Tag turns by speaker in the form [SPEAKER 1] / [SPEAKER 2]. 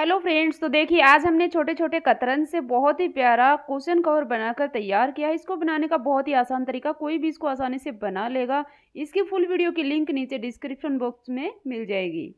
[SPEAKER 1] hello friends तो देखिए आज हमने छोटे छोटे कतरन से बहुत ही प्यारा क्वेश्चन कवर बनाकर तैयार किया है इसको बनाने का बहुत ही आसान तरीका कोई भी इसको आसानी से बना लेगा इसकी फुल वीडियो की लिंक नीचे डिस्क्रिप्शन बॉक्स में मिल जाएगी